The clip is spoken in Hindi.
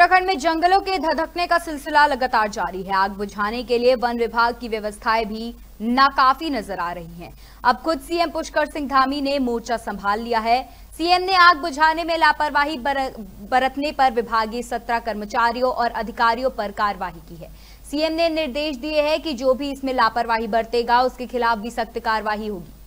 उत्तराखंड में जंगलों के धधकने का सिलसिला लगातार जारी है आग बुझाने के लिए वन विभाग की व्यवस्थाएं भी नाकाफी नजर आ रही हैं। अब खुद सीएम पुष्कर सिंह धामी ने मोर्चा संभाल लिया है सीएम ने आग बुझाने में लापरवाही बरतने पर विभागीय सत्रह कर्मचारियों और अधिकारियों पर कार्रवाई की है सीएम ने निर्देश दिए है की जो भी इसमें लापरवाही बरतेगा उसके खिलाफ भी सख्त कार्यवाही होगी